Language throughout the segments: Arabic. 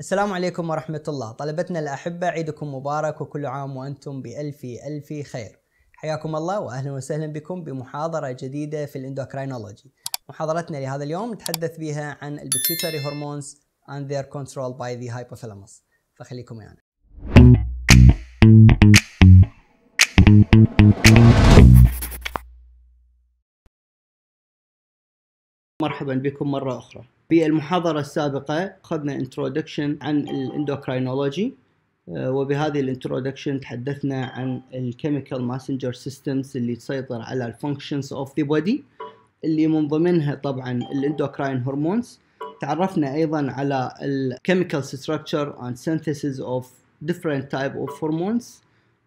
السلام عليكم ورحمة الله طلبتنا الأحبة عيدكم مبارك وكل عام وأنتم بألف ألف خير حياكم الله وأهلا وسهلا بكم بمحاضرة جديدة في الاندوكراينولوجي محاضرتنا لهذا اليوم نتحدث بها عن البيتيوتري هرمونز and their control by the hypothalamus فخليكم معنا يعني. مرحبا بكم مرة أخرى في المحاضرة السابقة أخذنا introduction عن الاندوكراينولوجي آه، وبهذه الانترودكشن تحدثنا عن الكيميكال ماسنجر سيستمز اللي تسيطر على الفانكشنز اوف ذا بودي اللي من ضمنها طبعا الاندوكراين هرمونز تعرفنا ايضا على الكيميكال ستراكشر اند synthesis اوف different تايب of hormones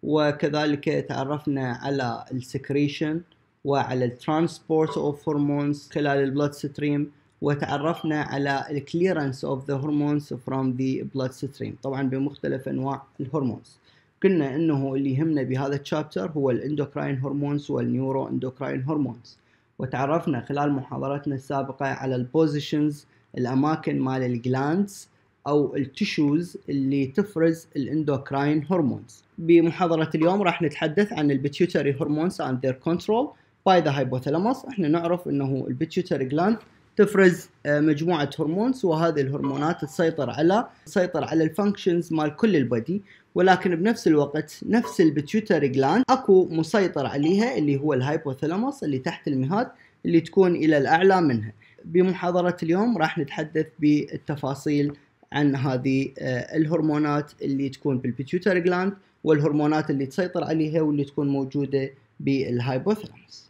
وكذلك تعرفنا على السكريشن وعلى الترانسبورت اوف هرمونز خلال البلود ستريم وتعرفنا على الكليرنس اوف ذا هرمونز فروم ذا بلاد ستريم طبعا بمختلف انواع الهرمونز قلنا انه اللي يهمنا بهذا الشابتر هو الاندوكراين هرمونز والنيورو اندوكراين هرمونز وتعرفنا خلال محاضرتنا السابقة على البوزيشنز الاماكن مال الجلاندز او التشوز اللي تفرز الاندوكراين هرمونز بمحاضرة اليوم راح نتحدث عن البيتيوتري هرمونز and their control by the hypothalamus احنا نعرف انه البيتيوتري gland تفرز آه، مجموعه هرمونز وهذه الهرمونات تسيطر على تسيطر على الفانكشنز مال كل البدي ولكن بنفس الوقت نفس البتيوتري جلاند اكو مسيطر عليها اللي هو الهايبوثلاموس اللي تحت المهاد اللي تكون الى الاعلى منها بمحاضره اليوم راح نتحدث بالتفاصيل عن هذه آه، الهرمونات اللي تكون بالبيتيوتري جلاند والهرمونات اللي تسيطر عليها واللي تكون موجوده بالهايبوثلاموس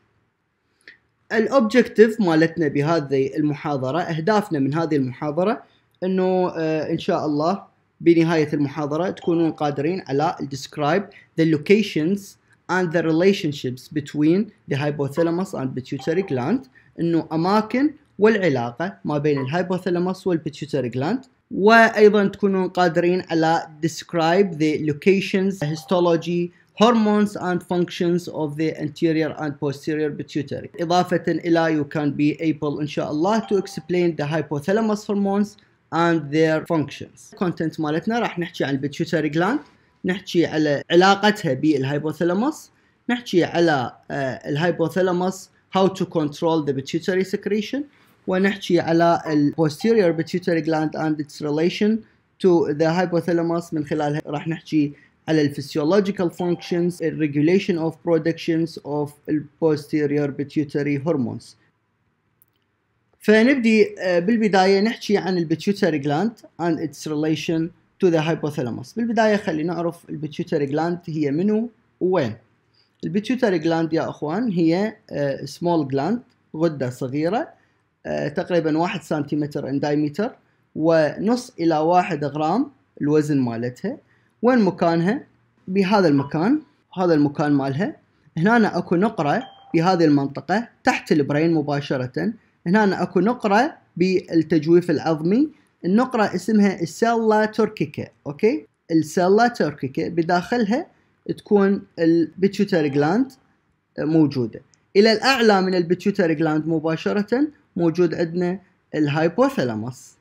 الاوبجكتيف مالتنا بهذه المحاضره اهدافنا من هذه المحاضره انه آه، ان شاء الله بنهايه المحاضره تكونون قادرين على describe the locations and the relationships between the hypothalamus and pituitary gland انه اماكن والعلاقه ما بين الهايبوثالاموس والبيتيوتري جلاند وايضا تكونون قادرين على describe the locations the histology hormones and functions of the anterior and posterior pituitary إضافة إلى you can be able إن شاء الله to explain the hypothalamus hormones and their functions content مالتنا راح نحكي عن pituitary gland نحكي على علاقتها بالهايبوثالاموس نحكي على الهايبوثالاموس how to control the pituitary secretion ونحكي على ال posterior pituitary gland and its relation to the hypothalamus من خلال راح نحكي على الفسيولوجيكال functions regulation of productions of posterior pituitary hormones فنبدي آه، بالبداية نحكي عن البيتيوتري gland and its relation to the hypothalamus بالبداية خلينا نعرف البيتيوتري gland هي منو ووين البيتيوتري gland يا اخوان هي آه، small gland غدة صغيرة آه، تقريبا واحد سنتيمتر in diameter ونص الى واحد غرام الوزن مالتها وين مكانها بهذا المكان هذا المكان مالها هنا اكو نقرة بهذه المنطقة تحت البرين مباشرة هنا اكو نقرة بالتجويف العظمي النقرة اسمها السيلا تركيكا اوكي السيلا تركيكا بداخلها تكون البيتشوتر جلاند موجودة الى الاعلى من البيتشوتر جلاند مباشرة موجود عندنا الهايبوثالاموس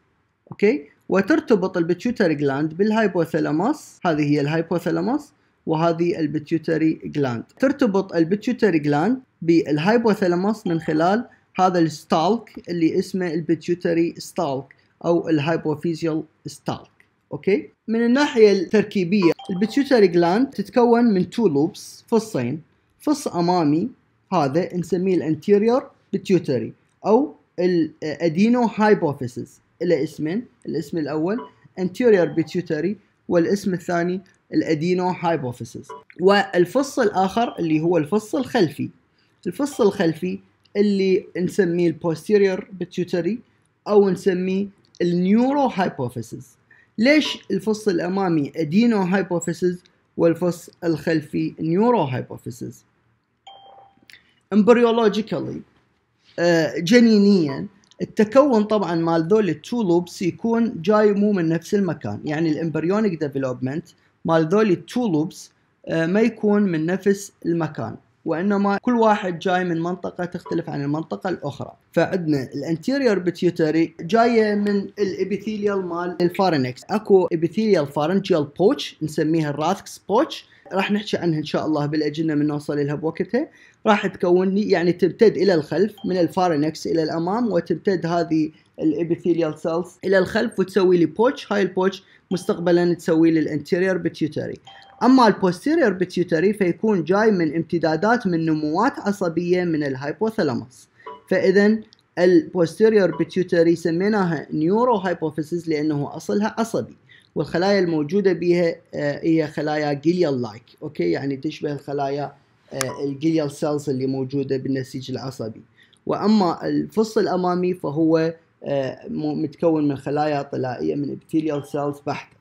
اوكي وترتبط البتيوتري جلاند بالهايبوثلاموس هذه هي الهايبوثلاموس وهذه البتيوتري جلاند ترتبط البتيوتري جلاند بالهايبوثلاموس من خلال هذا الستالك اللي اسمه البتيوتري ستالك او الهايبوفيزيال ستالك اوكي من الناحيه التركيبيه البتيوتري جلاند تتكون من تو لوبس فصين فص امامي هذا نسميه الانتيريور بتيوتري او الادينو هايبوفيسس إلى اسمين الاسم الأول anterior pituitary والاسم الثاني الادينو hypothesis والفص الآخر اللي هو الفص الخلفي الفص الخلفي اللي نسميه posterior pituitary أو نسميه النيورو hypophysis ليش الفص الأمامي ادينو hypothesis والفص الخلفي نيورو hypothesis امبريولوجيكالي آه، جنينيا التكون طبعا مال ذول التو لوبس يكون جاي مو من نفس المكان يعني الامبريونيك ديفلوبمنت مال ذول التو آه، لوبس ما يكون من نفس المكان وانما كل واحد جاي من منطقه تختلف عن المنطقه الاخرى فعندنا الانتيريور بيتيوتري جايه من الابيثيليال مال الفارنكس اكو ابيثيليال فارنجيال بوتش نسميها الراثكس بوتش راح نحكي عنها ان شاء الله بالاجنه من نوصل لها بوقتها راح تكون يعني تمتد الى الخلف من الفارنكس الى الامام وتمتد هذه الابيثيليال سيلز الى الخلف وتسوي لي بوتش هاي البوتش مستقبلا تسوي لي الانتيرير بتيوتري اما البوستيريور بتيوتري فيكون جاي من امتدادات من نموات عصبيه من الهايبوثالاموس فاذا البوستيريور بتيوتري سميناها نيورو هايبوفيسيس لانه اصلها عصبي والخلايا الموجودة بها آه، هي خلايا جليال لايك اوكي يعني تشبه الخلايا آه، الجليال سيلز اللي موجودة بالنسيج العصبي وأما الفص الأمامي فهو آه، متكون من خلايا طلائية من ابتيليال سيلز بحتة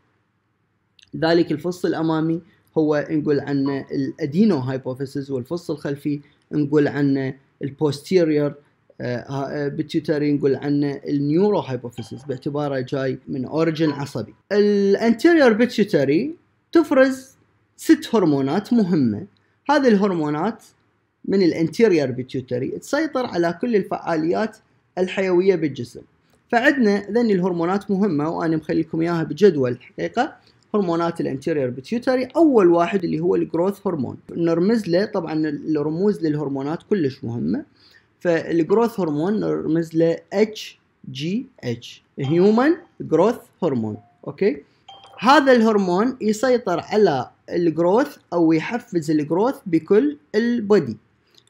ذلك الفص الأمامي هو نقول عنه الأدينو هايبوفيسز والفص الخلفي نقول عنه posterior آه، آه، بالتيوتر نقول عنه النيورو هايبوفيسيس باعتباره جاي من اوريجن عصبي الانتيريور بيتيوتري تفرز ست هرمونات مهمه هذه الهرمونات من الانتيريور بيتيوتري تسيطر على كل الفعاليات الحيويه بالجسم فعندنا ذن الهرمونات مهمه وانا مخليكم اياها بجدول الحقيقه هرمونات الانتيريور بيتيوتري اول واحد اللي هو الجروث هرمون نرمز له طبعا الرموز للهرمونات كلش مهمه فالجروث هرمون نرمز له اتش جي اتش هيومن جروث هرمون اوكي هذا الهرمون يسيطر على الجروث او يحفز الجروث بكل البودي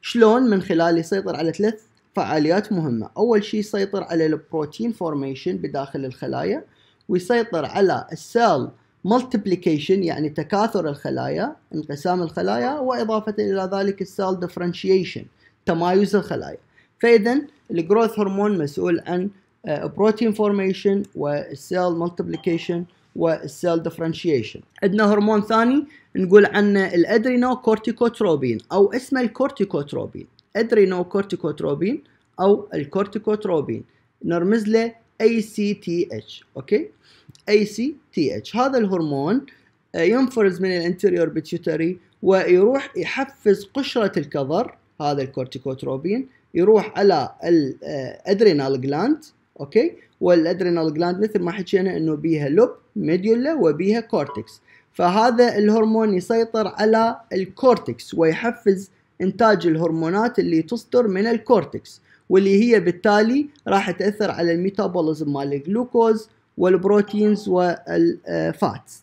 شلون من خلال يسيطر على ثلاث فعاليات مهمة أول شيء يسيطر على البروتين فورميشن بداخل الخلايا ويسيطر على السيل ملتبليكيشن يعني تكاثر الخلايا انقسام الخلايا وإضافة إلى ذلك السيل ديفرنشيشن تمايز الخلايا فاذا الجروث هرمون مسؤول عن بروتين فورميشن والسيل ملتبليكيشن والسيل ديفرنشيشن عندنا هرمون ثاني نقول عنه الادرينو كورتيكوتروبين او اسمه الكورتيكوتروبين ادرينو كورتيكوتروبين او الكورتيكوتروبين نرمز له اي سي تي اتش اوكي اي سي تي اتش هذا الهرمون آه، ينفرز من الانتيريور بيتيوتري ويروح يحفز قشرة الكظر هذا الكورتيكوتروبين يروح على الادرينال جلاند آه، اوكي والادرينال جلاند مثل ما حكينا انه بيها لوب ميديولا وبيها كورتكس فهذا الهرمون يسيطر على الكورتكس ويحفز انتاج الهرمونات اللي تصدر من الكورتكس واللي هي بالتالي راح تاثر على الميتابوليزم مال الجلوكوز والبروتينز والفاتس آه،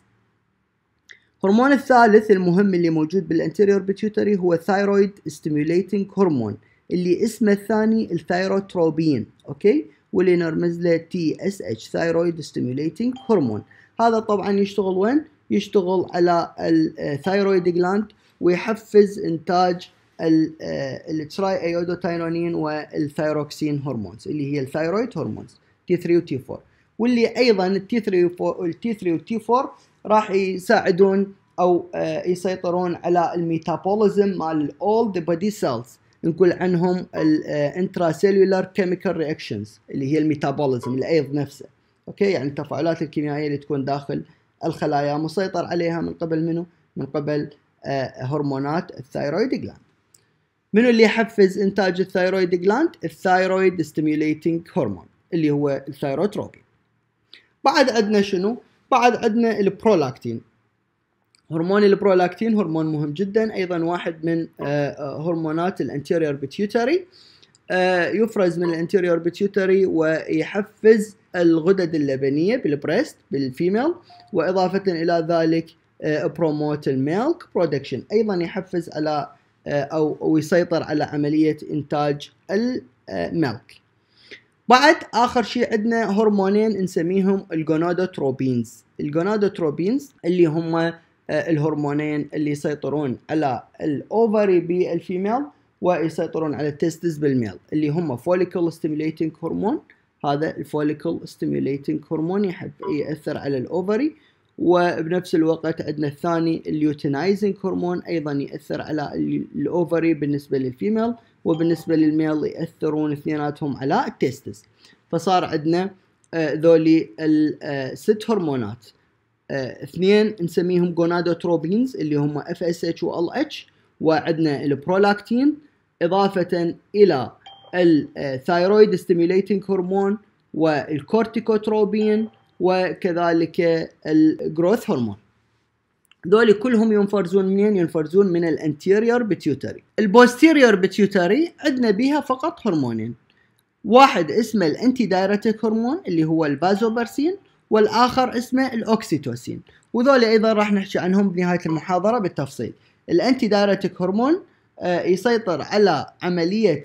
هرمون الثالث المهم اللي موجود بالانتيريور بيتيوتري هو ثايرويد ستيميوليتنج هرمون اللي اسمه الثاني الثايروتروبين اوكي واللي نرمز له تي اس اتش ثايرويد ستيميوليتنج هرمون هذا طبعا يشتغل وين يشتغل على الثايرويد جلاند ويحفز انتاج التراي ايودوتايرونين والثايروكسين هرمونز اللي هي الثايرويد هرمونز تي 3 وتي 4 واللي ايضا التي 3 والتي 3 والتي 4 راح يساعدون او آه، يسيطرون على الميتابوليزم مال الاول ذا بودي سيلز نقول عنهم الانتراسيلولار كيميكال رياكشنز اللي هي الميتابوليزم الايض نفسه اوكي يعني التفاعلات الكيميائيه اللي تكون داخل الخلايا مسيطر عليها من قبل منه من قبل آه، هرمونات الثايرويد جلاند منو اللي يحفز انتاج الثايرويد جلاند الثايرويد ستيميوليتنج هرمون اللي هو الثايروتروبين بعد عندنا شنو بعد عندنا البرولاكتين هرمون البرولاكتين هرمون مهم جدا ايضا واحد من آه، آه، هرمونات الانتيريور بيتيوتري آه، يفرز من الانتيريور بيتيوتري ويحفز الغدد اللبنيه بالبريست بالفيميل واضافه الى ذلك بروموت الميلك برودكشن ايضا يحفز على او يسيطر على عمليه انتاج الميلك بعد اخر شيء عندنا هرمونين نسميهم الجونادوتروبينز الجونادوتروبينز اللي هم آه، الهرمونين اللي يسيطرون على الاوفري بالفيميل ويسيطرون على التستس بالميل اللي هم فوليكل ستيميليتنج هرمون هذا الفوليكل ستيميليتنج هرمون يحب ياثر على الاوفري وبنفس الوقت عندنا الثاني اليوتينايزنج هرمون ايضا ياثر على الاوفري بالنسبه للفيميل وبالنسبه للميل ياثرون اثنيناتهم على التستس فصار عندنا آه، ذولي الست آه، هرمونات آه، اثنين نسميهم جونادوتروبينز اللي هم اف اس اتش وال اتش وعندنا البرولاكتين اضافه الى الثايرويد ستيميليتنج هرمون والكورتيكوتروبين وكذلك الجروث هرمون دول كلهم ينفرزون منين؟ ينفرزون من الانتيريور بتيوتري. البوستيريور بتيوتري عندنا بيها فقط هرمونين. واحد اسمه الانتي دايرتيك هرمون اللي هو البازوبرسين والاخر اسمه الاوكسيتوسين وذول ايضا راح نحكي عنهم بنهايه المحاضره بالتفصيل. الانتي دايرتيك هرمون يسيطر على عمليه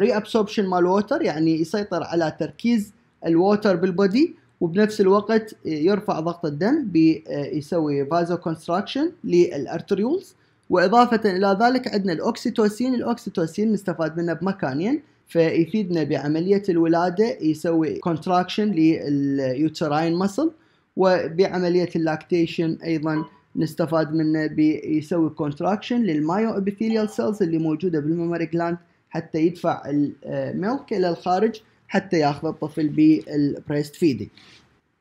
ابسوربشن آه، مال ووتر يعني يسيطر على تركيز الووتر بالبودي وبنفس الوقت يرفع ضغط الدم بيسوي فازو كونستراكشن للارتريولز واضافه الى ذلك عندنا الاوكسيتوسين الاوكسيتوسين نستفاد منه بمكانين فيفيدنا بعمليه الولاده يسوي كونتراكشن لليوتراين مسل وبعمليه اللاكتيشن ايضا نستفاد منه بيسوي كونتراكشن للمايو ابيثيليال سيلز اللي موجوده بالميموري جلاند حتى يدفع الميلك آه، الى الخارج حتى ياخذ الطفل بالبريست فيدنج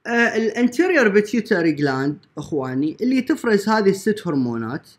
الانتيريور بيتيوتري جلاند اخواني اللي تفرز هذه الست هرمونات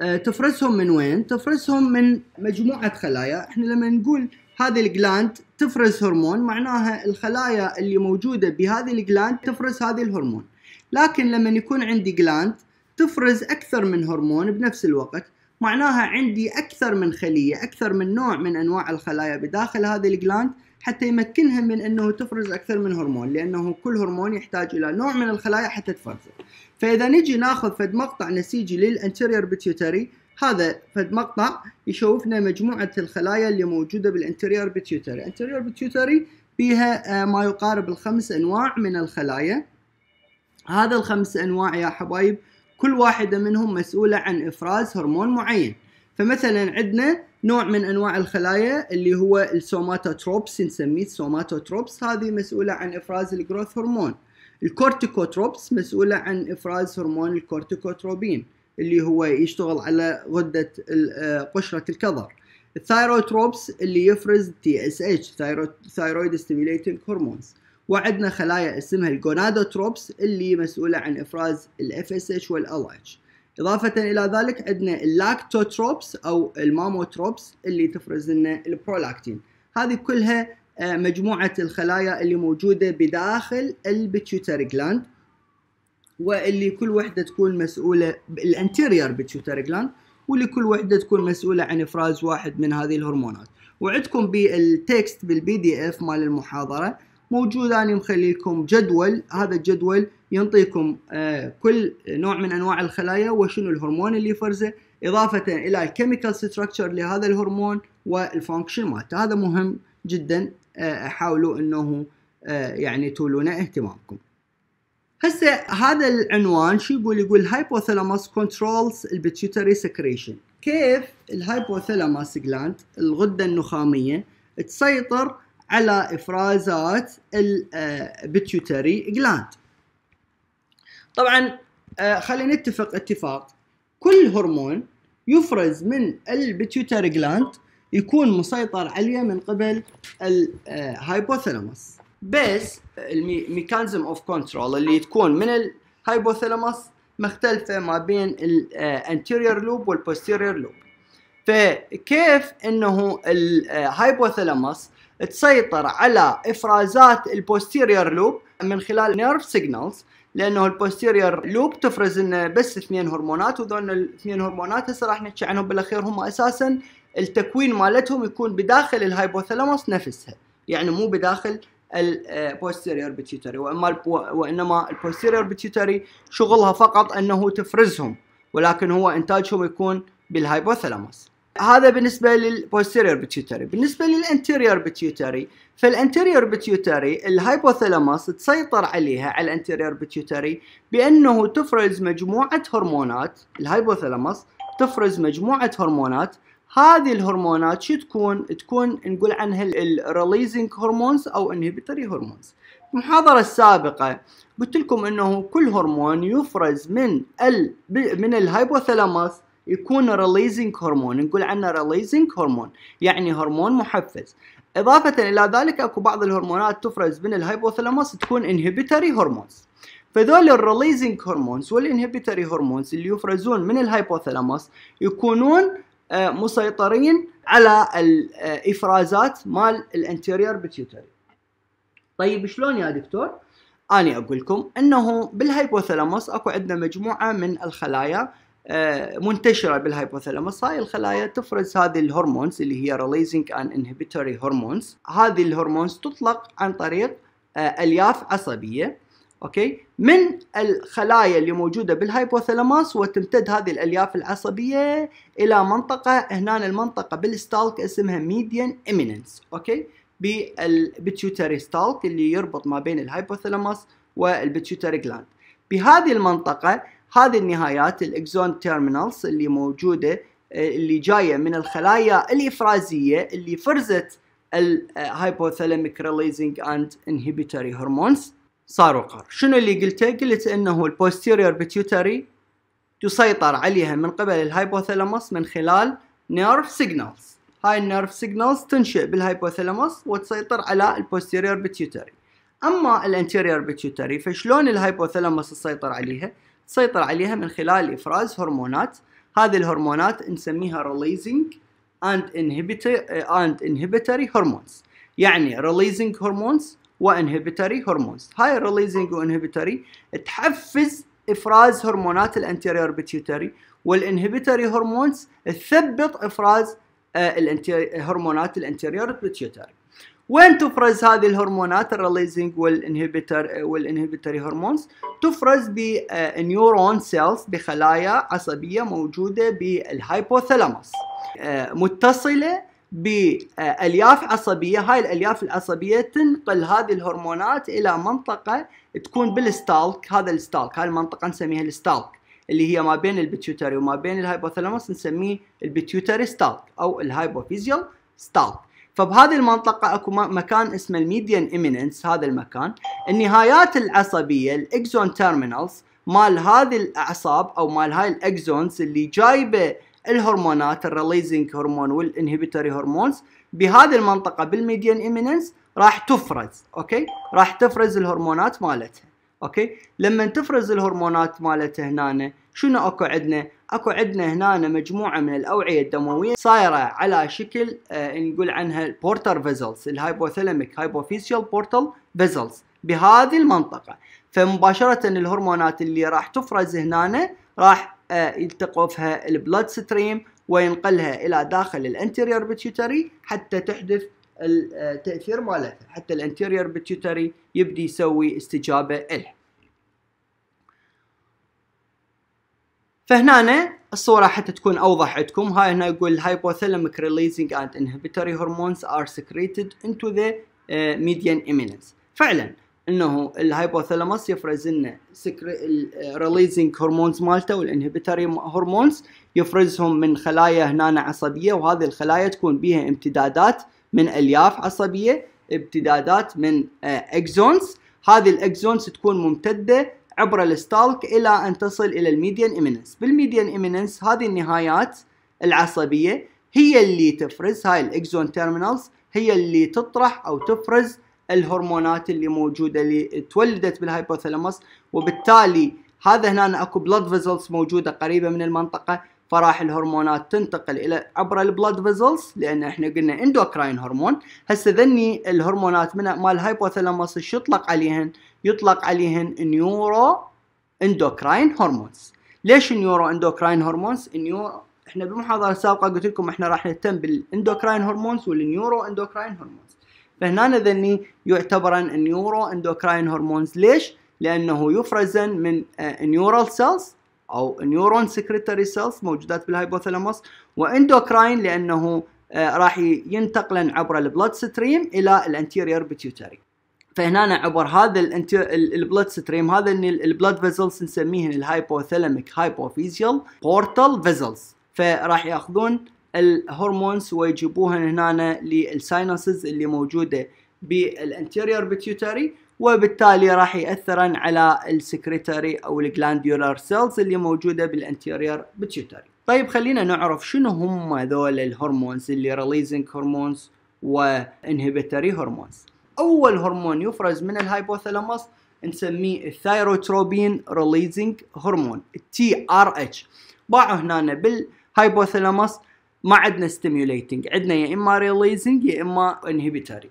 آه، تفرزهم من وين؟ تفرزهم من مجموعة خلايا، احنا لما نقول هذه الجلاند تفرز هرمون معناها الخلايا اللي موجودة بهذه الجلاند تفرز هذه الهرمون، لكن لما يكون عندي جلاند تفرز أكثر من هرمون بنفس الوقت، معناها عندي أكثر من خلية، أكثر من نوع من أنواع الخلايا بداخل هذه الجلاند حتى يمكنها من انه تفرز اكثر من هرمون لانه كل هرمون يحتاج الى نوع من الخلايا حتى تفرزه فاذا نجي ناخذ فد مقطع نسيجي للانتيريور بيتيوتري هذا فد مقطع يشوفنا مجموعه الخلايا اللي موجوده بالانتيريور بيتيوتري الانتيريور بيتيوتري فيها آه، ما يقارب الخمس انواع من الخلايا هذا الخمس انواع يا حبايب كل واحده منهم مسؤوله عن افراز هرمون معين فمثلا عندنا نوع من انواع الخلايا اللي هو السوماتوتروبس نسميه السوماتوتروبس هذه مسؤوله عن افراز الجروث هرمون الكورتيكوتروبس مسؤوله عن افراز هرمون الكورتيكوتروبين اللي هو يشتغل على غده آه، قشره الكظر الثايروتروبس اللي يفرز تي اس اتش ثايرويد ستيميليتنج هرمونز وعندنا خلايا اسمها الجونادوتروبس اللي مسؤوله عن افراز الاف اس اتش والال اتش اضافه الى ذلك عندنا اللاكتوتروبس او الماموتروبس اللي تفرز لنا البرولاكتين هذه كلها آه، مجموعه الخلايا اللي موجوده بداخل البيتيوتري جلاند واللي كل وحده تكون مسؤوله الانتيريور بيتيوتري جلاند واللي كل وحده تكون مسؤوله عن افراز واحد من هذه الهرمونات وعندكم بالتكست بالبي دي اف مال المحاضره موجود انا مخلي لكم جدول هذا الجدول ينطيكم آه، كل نوع من انواع الخلايا وشنو الهرمون اللي يفرزه اضافه الى الكيميكال ستراكشر لهذا الهرمون والفانكشن مالته هذا مهم جدا آه، حاولوا انه آه، يعني تولون اهتمامكم هسه هذا العنوان شو يقول يقول هايبوثالاموس كنترولز البيتيوتري سكريشن كيف الهايبوثالاموس جلاند الغده النخاميه تسيطر على افرازات البيتيوتري جلاند آه، طبعا آه، خلينا نتفق اتفاق كل هرمون يفرز من البيتيوتري جلاند يكون مسيطر عليه من قبل الهايبوثالاموس آه، بس الميكانيزم اوف كنترول اللي تكون من الهايبوثالاموس مختلفة ما بين الانتيريور لوب والبوستيريور لوب فكيف انه الهايبوثالاموس تسيطر على افرازات البوستيريور لوب من خلال نيرف سيجنالز لانه البوستيريور لوب تفرز لنا بس اثنين هرمونات وذول الاثنين هرمونات هسه راح نحكي عنهم بالاخير هم اساسا التكوين مالتهم يكون بداخل الهايبوثلاموس نفسها يعني مو بداخل البوستيريور بيتيوتري آه، واما وانما البوستيريور بيتيوتري شغلها فقط انه تفرزهم ولكن هو انتاجهم يكون بالهايبوثلاموس هذا بالنسبه للبوستيريور بيتيوتري بالنسبه للانتيريور بيتيوتري فالانتيريور بيتيوتري الهايبوثالاموس تسيطر عليها على الانتيريور بيتيوتري بانه تفرز مجموعه هرمونات الهايبوثالاموس تفرز مجموعه هرمونات هذه الهرمونات شو تكون؟ تكون نقول عنها الريليزنج هرمونز او انهبيتوري هرمونز. المحاضرة السابقة قلت لكم انه كل هرمون يفرز من ال من الهايبوثالاموس يكون ريليزنج هرمون نقول عنه ريليزنج هرمون يعني هرمون محفز إضافة إلى ذلك أكو بعض الهرمونات تفرز من الهايبوثلاموس تكون انهبيتوري هرمونز فذول الريليزنج هرمونز والانهبيتوري هرمونز اللي يفرزون من الهايبوثلاموس يكونون آه، مسيطرين على الافرازات آه، مال الانتيريور بيتيوتري طيب شلون يا دكتور اني اقول لكم انه بالهايبوثلاموس اكو عندنا مجموعه من الخلايا آه، منتشره بالهايبوثالاموس هاي الخلايا تفرز هذه الهرمونز اللي هي ريليزنج ان انهبيتوري هرمونز هذه الهرمونز تطلق عن طريق آه، الياف عصبيه اوكي من الخلايا اللي موجوده بالهايبوثالاموس وتمتد هذه الالياف العصبيه الى منطقه هنا المنطقه بالستالك اسمها ميديان ايمننس اوكي بالبيتيوتري ستالك اللي يربط ما بين الهايبوثالاموس والبيتيوتري جلاند بهذه المنطقه هذه النهايات الاكزون تيرمينالز اللي موجوده آه، اللي جايه من الخلايا الافرازيه اللي فرزت الهايبوثالاميك ريليزنج اند انهبيتوري هرمونز صاروا قار شنو اللي قلته قلت انه البوستيرير بيتيوتري تسيطر عليها من قبل الهايبوثالاموس من خلال نيرف سيجنالز هاي النيرف سيجنالز تنشئ بالهايبوثالاموس وتسيطر على البوستيرير بيتيوتري اما الانتيريور بيتيوتري فشلون الهايبوثالاموس تسيطر عليها تسيطر عليها من خلال إفراز هرمونات هذه الهرمونات نسميها releasing and inhibitory and inhibitory hormones يعني releasing hormones وانهبيتوري هرمونز هاي الريليزنج وانهبيتوري تحفز افراز هرمونات الانتيريور بيتيوتري والانهبيتوري هرمونز تثبط افراز آه، هرمونات الانتيريور بيتيوتري وين تفرز هذه الهرمونات الريليزنج والانهبيتر والانهبيتري هرمونز تفرز بنيورون سيلز آه، بخلايا عصبيه موجوده بالهايبوثالاموس آه، متصله بالياف عصبيه هاي الالياف العصبيه تنقل هذه الهرمونات الى منطقه تكون بالستالك هذا الستالك هاي المنطقه نسميها الستالك اللي هي ما بين البيتيوتري وما بين الهايبوثالاموس نسميه البيتيوتري ستالك او الهايبوفيزيال ستالك فبهذه المنطقة اكو مكان اسمه الميديان ايمننس هذا المكان النهايات العصبية الاكزون تيرمينالز مال هذه الاعصاب او مال هاي الاكزونز اللي جايبه الهرمونات الريليزنج هرمون والانهبيتوري هرمونز بهذه المنطقة بالميديان ايمننس راح تفرز اوكي راح تفرز الهرمونات مالتها اوكي لما تفرز الهرمونات مالتها هنا شنو اكو عندنا اكو عندنا هنا مجموعه من الاوعيه الدمويه صايره على شكل آه نقول عنها البورتر فيزلز الهايبوثلاميك هايبوفيسيال بورتال فيزلز بهذه المنطقه فمباشره الهرمونات اللي راح تفرز هنا راح آه يلتقفها البلاد ستريم وينقلها الى داخل الانتيريور بيتيوتري حتى تحدث التاثير آه، مالتها حتى الانتيريور بيتيوتري يبدي يسوي استجابه له فهنا الصوره حتى تكون اوضح عندكم هاي هنا يقول hypothalamic releasing and inhibitory hormones are secreted into the uh, median eminence فعلا انه الهايبوثالاموس يفرز لنا الريليزنج هرمونز مالته والانهبيتوري هرمونز يفرزهم من خلايا هنا عصبيه وهذه الخلايا تكون بها امتدادات من الياف عصبيه امتدادات من اكزونز uh, هذه الاكزونز تكون ممتده عبر الستالك الى ان تصل الى الميديان ايمننس بالميديان ايمننس هذه النهايات العصبيه هي اللي تفرز هاي الاكزون تيرمينالز هي اللي تطرح او تفرز الهرمونات اللي موجوده اللي تولدت بالهايبوثلاموس وبالتالي هذا هنا اكو بلاد فيزلز موجوده قريبه من المنطقه فراح الهرمونات تنتقل الى عبر البلاد فيزلز لان احنا قلنا اندوكراين هرمون هسه ذني الهرمونات من مال الهايبوثالاموس شو يطلق عليهن يطلق عليهن نيورو اندوكراين هرمونز ليش نيورو اندوكراين هرمونز نيورو احنا بالمحاضره السابقه قلت لكم احنا راح نهتم بالاندوكراين هرمونز والنيورو اندوكراين هرمونز فهنا ذني يعتبرن النيورو اندوكراين هرمونز ليش لانه يفرزن من نيورال آه، سيلز او نيورون سكرتري سيلز موجودات بالهايبوثالاموس واندوكراين لانه آه، راح ينتقلن عبر البلود ستريم الى الانتيريور بيتيوتري فهنا عبر هذا البلود ستريم هذا البلود فيزلز نسميهن الهايبوثالاميك هايبوفيزيال بورتال فيزلز فراح ياخذون الهرمونز ويجيبوهن هنا للساينوسز اللي موجوده بالانتيريور بيتيوتري وبالتالي راح ياثر على السكريتري او الجلانديولار سيلز اللي موجوده بالانتيريور بيتيوتري طيب خلينا نعرف شنو هم هذول الهرمونز اللي ريليزنج هرمونز وانهبيتري هرمونز اول هرمون يفرز من الهايبوثالاموس نسميه الثايروتروبين ريليزنج هرمون تي ار اتش باعوا هنا بالهايبوثالاموس ما عندنا ستيميوليتنج عندنا يا اما ريليزنج يا اما انهبيتري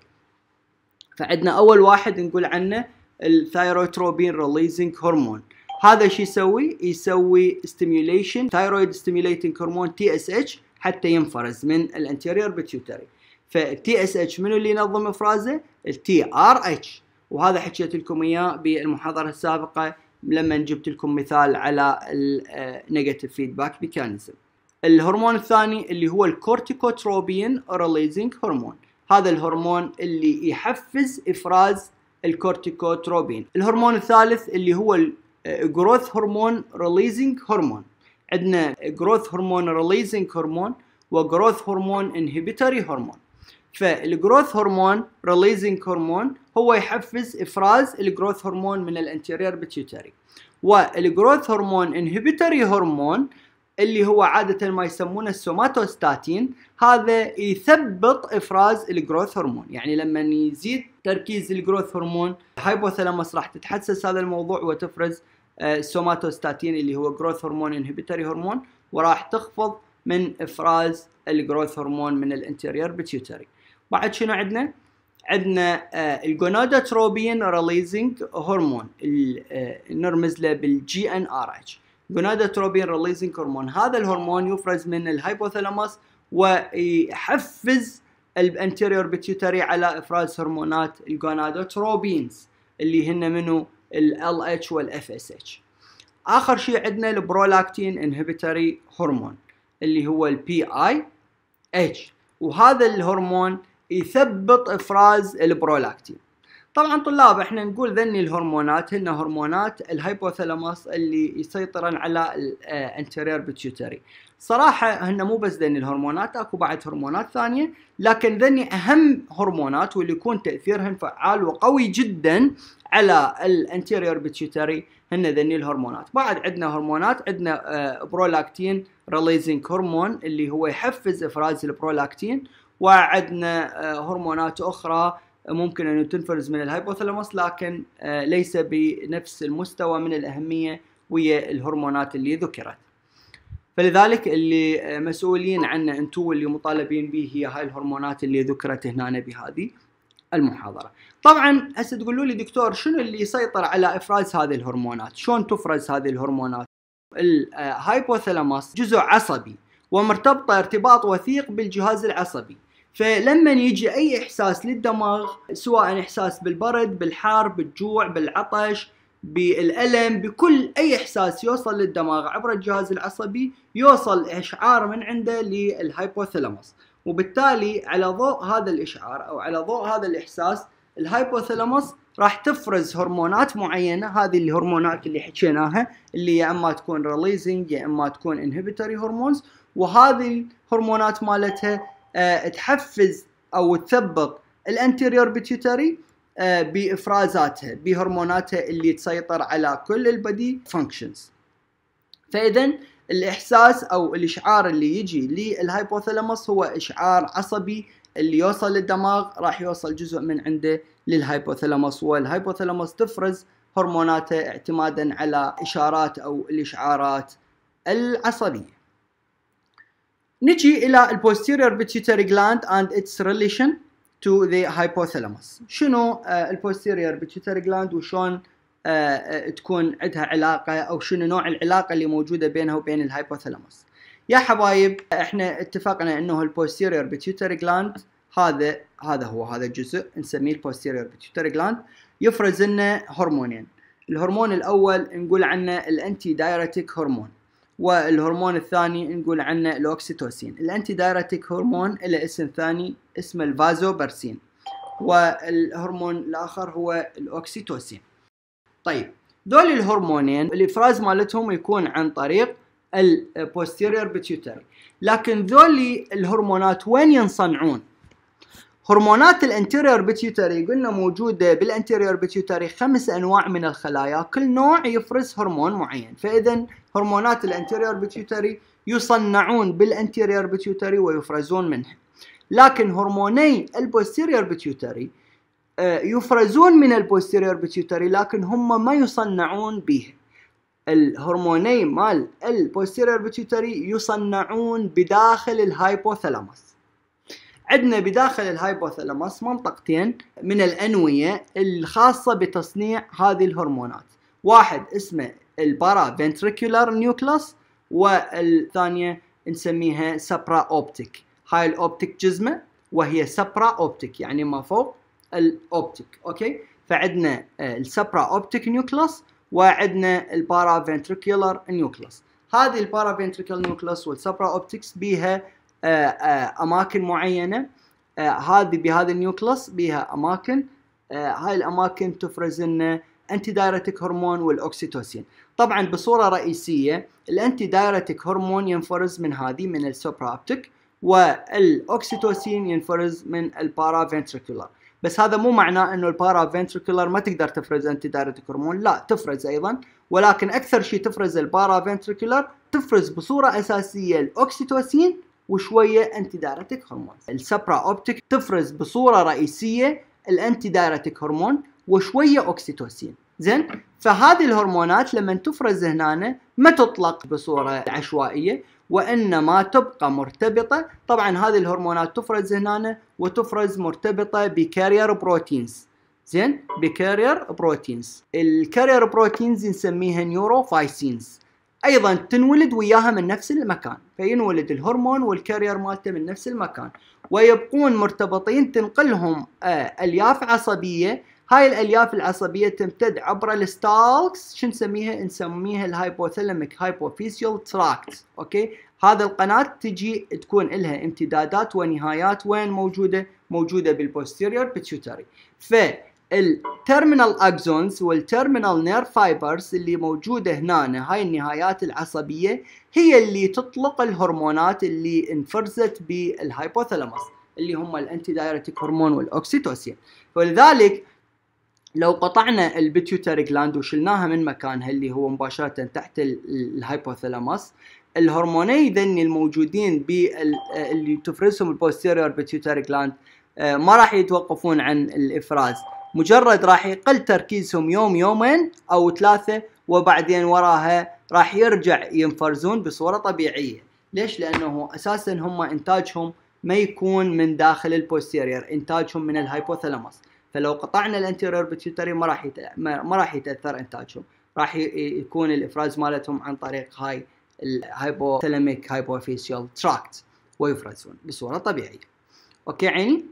فعندنا اول واحد نقول عنه الثايروتروبين ريليزنج هرمون هذا شو يسوي؟ يسوي ستيميوليشن ثايرويد ستيميوليتنج هرمون تي اس اتش حتى ينفرز من الانتيريور بتيوتري فالتي اس اتش منو اللي ينظم افرازه؟ التي ار اتش وهذا حكيت لكم اياه بالمحاضره السابقه لما جبت لكم مثال على النيجاتيف فيدباك ميكانيزم الهرمون الثاني اللي هو الكورتيكوتروبين ريليزنج هرمون هذا الهرمون اللي يحفز افراز الكورتيكوتروبين الهرمون الثالث اللي هو الجروث هرمون ريليزنج هرمون عندنا جروث هرمون ريليزنج هرمون وجروث هرمون انهبيتوري هرمون فالجروث هرمون ريليزنج هرمون هو يحفز افراز الجروث هرمون من الانتيرير بيتيوتري والجروث هرمون انهبيتوري هرمون اللي هو عادة ما يسمونه السوماتوستاتين هذا يثبط إفراز الجروث هرمون يعني لما يزيد تركيز الجروث هرمون هايبوثالاموس راح تتحسس هذا الموضوع وتفرز آه، السوماتوستاتين اللي هو جروث هرمون انهبيتري هرمون وراح تخفض من إفراز الجروث هرمون من الانتيريور بيتيوتري بعد شنو عندنا؟ عندنا الجونادوتروبين ريليزنج هرمون نرمز له بالجي ان ار اتش تروبين ريليزنج هرمون هذا الهرمون يفرز من الهايبوثالاموس ويحفز الانتيريور بيتيوتري على افراز هرمونات الجونادوتروبينز اللي هن منو ال LH وال FSH اخر شيء عندنا البرولاكتين انهبيتوري هرمون اللي هو ال PIH وهذا الهرمون يثبط افراز البرولاكتين طبعا طلاب احنا نقول ذني الهرمونات هن هرمونات الهايبوثالاموس اللي يسيطرن على الانتيرير آه، بيتيوتري صراحة هن مو بس ذني الهرمونات اكو بعد هرمونات ثانية لكن ذني اهم هرمونات واللي يكون تأثيرهن فعال وقوي جدا على الانتيريور بيتيوتري هن ذني الهرمونات بعد عندنا هرمونات عندنا برولاكتين ريليزنج هرمون اللي هو يحفز افراز البرولاكتين وعندنا آه، هرمونات اخرى ممكن أن تنفرز من الهايبوثلاموس لكن آه، ليس بنفس المستوى من الأهمية ويا الهرمونات اللي ذكرت فلذلك اللي آه، مسؤولين عنه انتو اللي مطالبين به هي هاي الهرمونات اللي ذكرت هنا بهذه المحاضره. طبعا هسه تقولوا لي دكتور شنو اللي يسيطر على افراز هذه الهرمونات؟ شلون تفرز هذه الهرمونات؟ الهايبوثلاموس آه، جزء عصبي ومرتبطه ارتباط وثيق بالجهاز العصبي فلما يجي اي احساس للدماغ سواء احساس بالبرد بالحر بالجوع بالعطش بالالم بكل اي احساس يوصل للدماغ عبر الجهاز العصبي يوصل اشعار من عنده للهايبوثلاموس وبالتالي على ضوء هذا الاشعار او على ضوء هذا الاحساس الهايبوثلاموس راح تفرز هرمونات معينه هذه الهرمونات اللي حكيناها اللي يا اما تكون ريليزنج يا اما تكون انهبيتوري هرمونز وهذه الهرمونات مالتها آه، تحفز او تثبط الانتيريور بيتيوتري آه، بافرازاتها بهرموناتها اللي تسيطر على كل البدي فانكشنز فاذا الاحساس او الاشعار اللي يجي للهايبوثالاموس هو اشعار عصبي اللي يوصل للدماغ راح يوصل جزء من عنده للهايبوثالاموس والهايبوثالاموس تفرز هرموناته اعتمادا على اشارات او الاشعارات العصبيه نجي إلى البوستيريور pituitary gland and its relation to the hypothalamus شنو آه، البوستيريور pituitary gland وشون آه، آه، تكون عندها علاقة أو شنو نوع العلاقة اللي موجودة بينها وبين الهايبوثالاموس يا حبايب احنا اتفقنا انه البوستيريور pituitary gland هذا هذا هو هذا الجزء نسميه البوستيريور pituitary gland يفرز لنا هرمونين الهرمون الاول نقول عنه الانتي دايرتيك هرمون والهرمون الثاني نقول عنه الاوكسيتوسين الانتي دايرتيك هرمون له اسم ثاني اسمه الفازوبرسين والهرمون الاخر هو الاوكسيتوسين طيب دول الهرمونين الافراز مالتهم يكون عن طريق البوستيرير بيتيوتري لكن ذولي الهرمونات وين ينصنعون هرمونات الانتيريور بيتيوتري قلنا موجودة بالانتيريور بيتيوتري خمس انواع من الخلايا كل نوع يفرز هرمون معين فاذا هرمونات الانتيريور بيتيوتري يصنعون بالانتيريور بيتيوتري ويفرزون منها لكن هرموني البوستيريور بيتيوتري آه، يفرزون من البوستيريور بيتيوتري لكن هم ما يصنعون به الهرموني مال البوستيريور بيتيوتري يصنعون بداخل الهايبوثالاموس عندنا بداخل الهايبوثلاموس منطقتين من الأنوية الخاصة بتصنيع هذه الهرمونات واحد اسمه البارا فنتريكولار نيوكلاس والثانية نسميها سبرا أوبتيك هاي الأوبتيك جزمة وهي سبرا أوبتيك يعني ما فوق الأوبتيك أوكي فعندنا السبرا أوبتيك نيوكلاس وعندنا البارا فنتريكولار نيوكلاس هذه البارا فنتريكولار نيوكلاس والسبرا أوبتيكس بيها آه، آه، اماكن معينه آه، هذه بهذا النيوكلس بها اماكن هاي الاماكن تفرز لنا انتي دايرتك هرمون والاوكسيتوسين طبعا بصوره رئيسيه الانتي دايرتك هرمون ينفرز من هذه من السوبرابتيك والاوكسيتوسين ينفرز من البارافنتريكولار بس هذا مو معناه انه البارافنتريكولار ما تقدر تفرز انتي دايرتك هرمون لا تفرز ايضا ولكن اكثر شيء تفرز البارافنتريكولار تفرز بصوره اساسيه الاوكسيتوسين وشويه انتي دايرتك هرمون السبرا اوبتيك تفرز بصوره رئيسيه الانتي دايرتك هرمون وشويه اوكسيتوسين زين فهذه الهرمونات لما تفرز هنا ما تطلق بصوره عشوائيه وانما تبقى مرتبطه طبعا هذه الهرمونات تفرز هنا وتفرز مرتبطه بكارير بروتينز زين بكارير بروتينز الكارير بروتينز نسميها نيوروفايسينز ايضا تنولد وياها من نفس المكان فينولد الهرمون والكارير مالته من نفس المكان ويبقون مرتبطين تنقلهم آه، الياف عصبيه هاي الالياف العصبيه تمتد عبر الستالكس شو نسميها نسميها الهايبوثلاميك هايبوفيسيال تراكت اوكي هذا القناه تجي تكون لها امتدادات ونهايات وين موجوده موجوده بالبوستيريور بيتيوتري ف الترمينال اكزونز والترمينال نير فايبرز اللي موجوده هنا هاي النهايات العصبيه هي اللي تطلق الهرمونات اللي انفرزت بالهايبوثالاموس اللي هم الانتي دايرتيك هرمون والاوكسيتوسين فلذلك لو قطعنا البيتيوتري جلاند وشلناها من مكانها اللي هو مباشره تحت الهايبوثالاموس الهرموني ذني الموجودين بال... اللي تفرزهم البوستيريور بيتيوتري جلاند ما راح يتوقفون عن الافراز مجرد راح يقل تركيزهم يوم يومين او ثلاثه وبعدين وراها راح يرجع ينفرزون بصوره طبيعيه ليش لانه اساسا هم انتاجهم ما يكون من داخل البوستيرير انتاجهم من الهايبوثالاموس فلو قطعنا الانتيريور بتيوتري ما راح ما راح يتاثر انتاجهم راح يكون الافراز مالتهم عن طريق هاي الهايبوثالاميك هايبوفيسيال تراكت ويفرزون بصوره طبيعيه اوكي عيني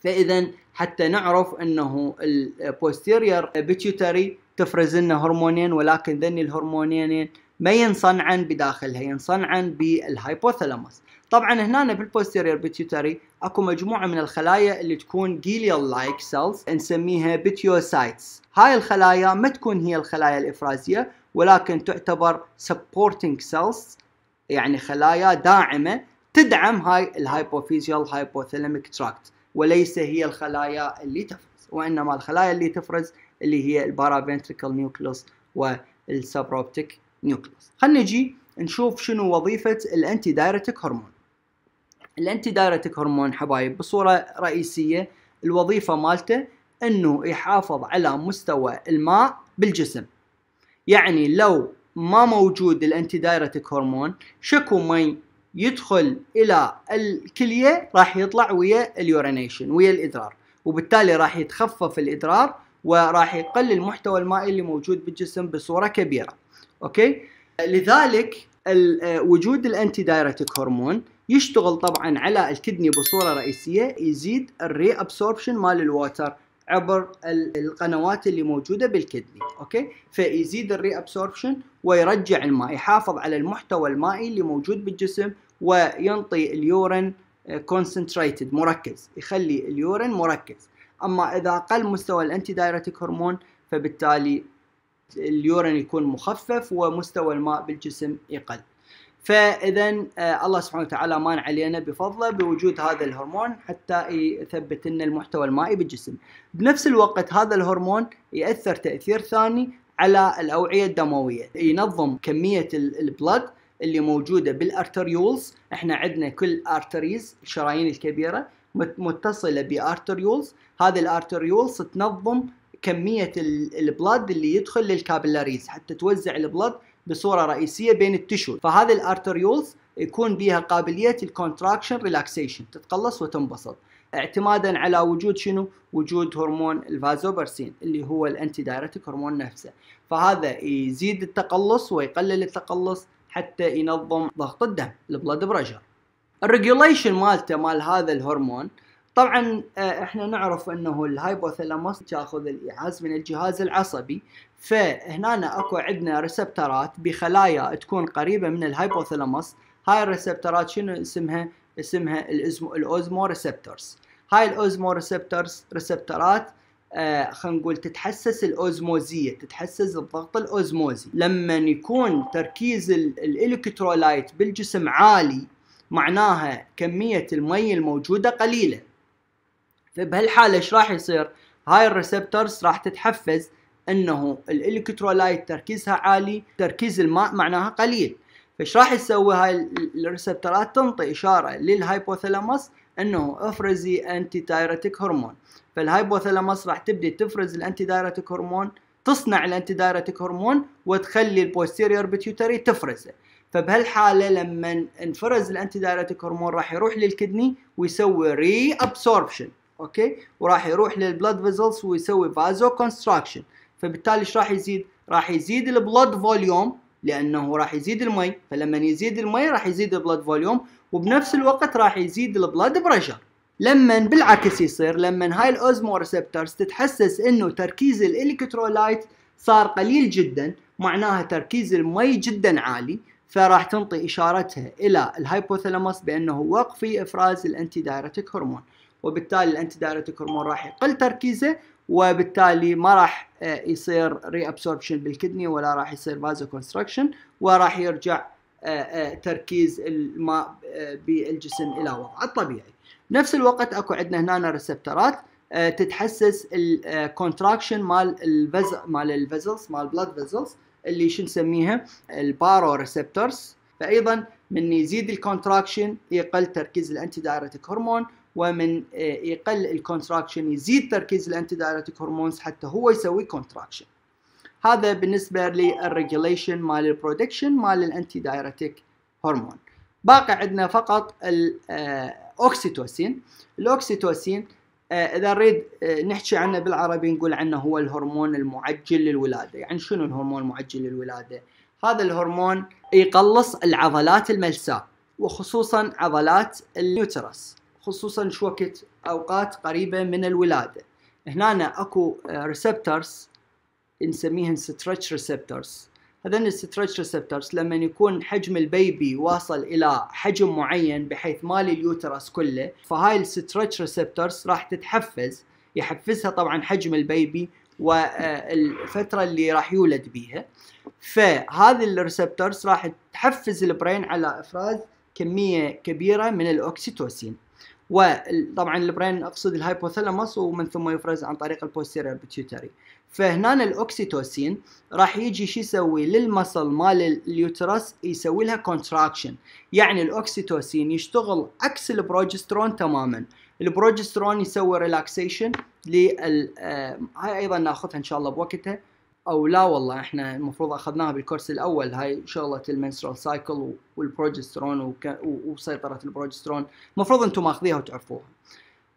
فاذا حتى نعرف انه البوستيرير بيتيوتري تفرز لنا هرمونين ولكن ذني الهرمونين ما ينصنعن بداخلها ينصنعن بالهايبوثالاموس طبعا هنا بالبوستيرير بيتيوتري اكو مجموعه من الخلايا اللي تكون جيليال لايك سيلز نسميها بيتيوسايتس هاي الخلايا ما تكون هي الخلايا الافرازيه ولكن تعتبر سبورتنج سيلز يعني خلايا داعمه تدعم هاي الهايبوفيزيال هايبوثالاميك تراكت وليس هي الخلايا اللي تفرز وانما الخلايا اللي تفرز اللي هي البارافنتريكل نيوكليوس والسبروبتيك نيوكليوس خلينا نجي نشوف شنو وظيفه الانتي دايرتيك هرمون الانتي دايرتيك هرمون حبايب بصوره رئيسيه الوظيفه مالته انه يحافظ على مستوى الماء بالجسم يعني لو ما موجود الانتي دايرتيك هرمون شكو مي يدخل الى الكليه راح يطلع ويا اليورينيشن ويا الادرار وبالتالي راح يتخفف الادرار وراح يقل المحتوى المائي اللي موجود بالجسم بصوره كبيره اوكي لذلك وجود الانتي دايرتيك هرمون يشتغل طبعا على الكدني بصوره رئيسيه يزيد الري ابسوربشن مال الووتر عبر القنوات اللي موجوده بالكدني اوكي فيزيد الري ابسوربشن ويرجع الماء يحافظ على المحتوى المائي اللي موجود بالجسم وينطي اليورين كونسنتريتد مركز يخلي اليورين مركز اما اذا قل مستوى الانتي دايريتك هرمون فبالتالي اليورين يكون مخفف ومستوى الماء بالجسم يقل فاذا آه، الله سبحانه وتعالى مانع علينا بفضله بوجود هذا الهرمون حتى يثبت لنا المحتوى المائي بالجسم. بنفس الوقت هذا الهرمون ياثر تاثير ثاني على الاوعيه الدمويه، ينظم كميه البلد اللي موجوده بالارتريولز، احنا عندنا كل ارتريز الشرايين الكبيره متصله بارتريولز، هذه الارتريولز تنظم كميه البلد اللي يدخل للكابلاريز حتى توزع البلد بصوره رئيسيه بين التشو فهذه الارتريولز يكون بها قابليه الكونتراكشن ريلاكسيشن تتقلص وتنبسط اعتمادا على وجود شنو؟ وجود هرمون الفازوبرسين اللي هو الانتي دايرتيك هرمون نفسه، فهذا يزيد التقلص ويقلل التقلص حتى ينظم ضغط الدم البلد بريشر. الريجوليشن مالته مال هذا الهرمون طبعا آه، احنا نعرف انه الهايبوثلاموس تاخذ الايعاز من الجهاز العصبي فهنا اكو عندنا ريسبترات بخلايا تكون قريبه من الهايبوثالاموس هاي الريسبترات شنو اسمها اسمها الاوزمو ريسبتورز هاي الاوزمو ريسبتورز ريسبترات آه خلينا نقول تتحسس الاوزموزيه تتحسس الضغط الاوزموزي لما يكون تركيز الالكترولايت بالجسم عالي معناها كميه المي الموجوده قليله فبهالحاله ايش راح يصير هاي الريسبتورز راح تتحفز انه الالكترولايت تركيزها عالي تركيز الماء معناها قليل فايش راح يسوي هاي الريسبتورات تنطي اشاره للهايبوثلاموس انه افرزي انتي دايرتيك هرمون فالهايبوثالاموس راح تبدي تفرز الانتي دايرتيك هرمون تصنع الانتي دايرتيك هرمون وتخلي البوستيريور بيتيوتري تفرزه فبهالحاله لما انفرز الانتي دايرتيك هرمون راح يروح للكدني ويسوي ري ابسوربشن اوكي وراح يروح للبلد فيزلز ويسوي فازو كونستراكشن فبالتالي ايش راح يزيد؟ راح يزيد البلد فوليوم لانه راح يزيد المي فلما يزيد المي راح يزيد البلد فوليوم وبنفس الوقت راح يزيد البلد بريشر لما بالعكس يصير لما هاي الاوزمو ريسبترز تتحسس انه تركيز الالكترولايت صار قليل جدا معناها تركيز المي جدا عالي فراح تنطي اشارتها الى الهايبوثلاموس بانه وقفي افراز الانتي دايرتيك هرمون وبالتالي الانتي دايرتيك هرمون راح يقل تركيزه وبالتالي ما راح آه، يصير ري ابسوربشن بالكدني ولا راح يصير فازو كونستركشن وراح يرجع آه، آه، تركيز الماء بالجسم الى وضعه الطبيعي نفس الوقت اكو عندنا هنا ريسبترات تتحسس الكونتراكشن مال الفز مال الفزلز مال بلاد فزلز اللي شو نسميها البارو ريسبتورز فايضا من يزيد الكونتراكشن يقل تركيز الانتي دايرتك هرمون ومن آه، يقل الكونتراكشن يزيد تركيز الانتي دايريتك هرمونز حتى هو يسوي كونتراكشن هذا بالنسبه للريجوليشن مال البرودكشن مال الانتي دايريتك هرمون باقي عندنا فقط الاوكسيتوسين آه، الاوكسيتوسين آه، اذا نريد نحكي عنه بالعربي نقول عنه هو الهرمون المعجل للولاده يعني شنو الهرمون المعجل للولاده هذا الهرمون يقلص العضلات الملساء وخصوصا عضلات اليوترس خصوصا وقت أوقات قريبة من الولادة هنا أكو ريسبترز نسميهم ستريتش ريسبترز هذين الستريتش ريسبترز لما يكون حجم البيبي واصل الى حجم معين بحيث مال اليوترس كله فهاي الستريتش ريسبترز راح تتحفز يحفزها طبعا حجم البيبي والفتره اللي راح يولد بيها فهذه الريسبترز راح تحفز البرين على افراز كميه كبيره من الاوكسيتوسين وطبعا البرين اقصد الهايبوثالاموس ومن ثم يفرز عن طريق البوستيريور بيتيوتري فهنا الاوكسيتوسين راح يجي شو يسوي للمصل مال اليوترس يسوي لها كونتراكشن يعني الاوكسيتوسين يشتغل عكس البروجسترون تماما البروجسترون يسوي ريلاكسيشن لل آه، هاي ايضا ناخذها ان شاء الله بوقتها او لا والله احنا المفروض اخذناها بالكورس الاول هاي شغله المنسترال سايكل والبروجسترون وسيطره البروجسترون المفروض انتم ماخذيها وتعرفوها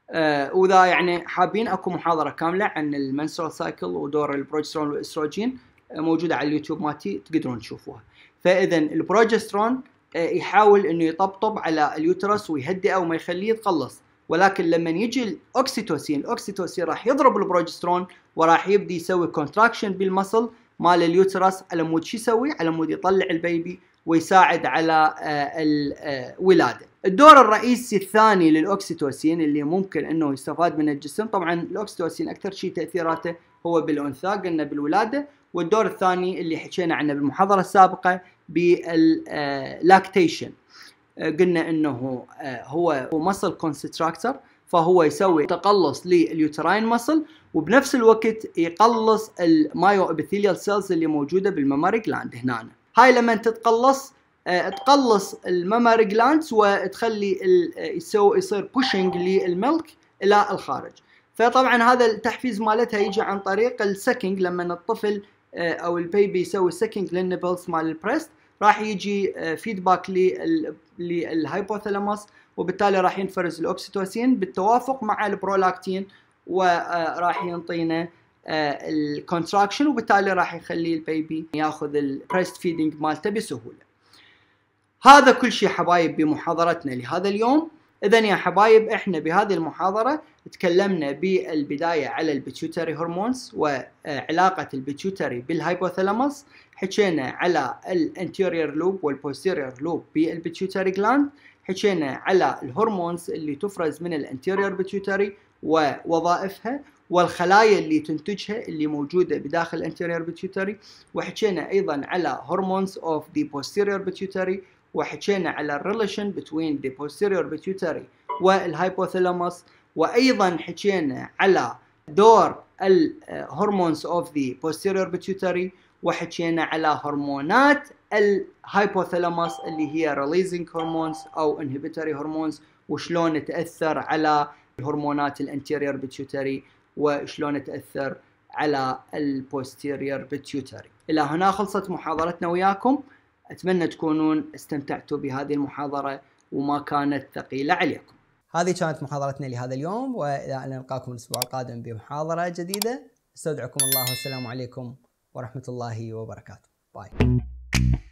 آه واذا يعني حابين اكو محاضره كامله عن المنسترال سايكل ودور البروجسترون والاستروجين آه، موجوده على اليوتيوب مالتي تقدرون تشوفوها فاذا البروجسترون آه، يحاول انه يطبطب على اليوترس ويهدئه وما يخليه يتقلص ولكن لما يجي الاوكسيتوسين الاوكسيتوسين راح يضرب البروجسترون وراح يبدي يسوي كونتراكشن بالمصل مال اليوترس على مود شو يسوي؟ على مود يطلع البيبي ويساعد على آه، الولاده. آه، الدور الرئيسي الثاني للاوكسيتوسين اللي ممكن انه يستفاد من الجسم، طبعا الاوكسيتوسين اكثر شيء تاثيراته هو بالانثى قلنا بالولاده، والدور الثاني اللي حكينا عنه بالمحاضره السابقه باللاكتيشن. آه، قلنا انه آه، هو مسل كونستراكتر فهو يسوي تقلص لليوتراين مسل وبنفس الوقت يقلص المايو ابيثيليال سيلز اللي موجوده بالمماري جلاند هنا هاي لما تتقلص آه، تقلص المماري جلاندز وتخلي آه، يسوي يصير بوشنج للملك الى الخارج فطبعا هذا التحفيز مالتها يجي عن طريق السكنج لما الطفل او البيبي يسوي سكنج للنبلز مال البريست راح يجي فيدباك آه، للهايبوثلاموس وبالتالي راح ينفرز الاوكسيتوسين بالتوافق مع البرولاكتين وراح آه، ينطينا آه، الكونتراكشن وبالتالي راح يخلي البيبي ياخذ البريست فيدنج مالته بسهوله. هذا كل شيء حبايب بمحاضرتنا لهذا اليوم. اذا يا حبايب احنا بهذه المحاضره تكلمنا بالبدايه على البيتيوتري هرمونز وعلاقه البيتيوتري بالهايبوثلاموس حكينا على الانتيريور لوب والبوستيريور لوب بالبيتيوتري جلاند حكينا على الهرمونز اللي تفرز من الانتيريور بيتيوتري ووظائفها والخلايا اللي تنتجها اللي موجوده بداخل الانتيريور بيتيوتري وحكينا ايضا على هرمونز اوف ذا بوستيرير pituitary وحكينا على الريليشن بتوين ذا بوستيريور بيتيوتري والهايبوثلاموس وايضا حكينا على دور الهرمونز اوف ذا بوستيريور بيتيوتري وحكينا على هرمونات الهايبوثلاموس اللي هي ريليزنج هرمونز او انهبيتوري هرمونز وشلون تاثر على هرمونات الانتيرير بيتيوتري وشلون تاثر على البوستيريور بيتيوتري الى هنا خلصت محاضرتنا وياكم أتمنى تكونون استمتعتوا بهذه المحاضرة وما كانت ثقيلة عليكم هذه كانت محاضرتنا لهذا اليوم وإلى أن نلقاكم الأسبوع القادم بمحاضرة جديدة استودعكم الله والسلام عليكم ورحمة الله وبركاته باي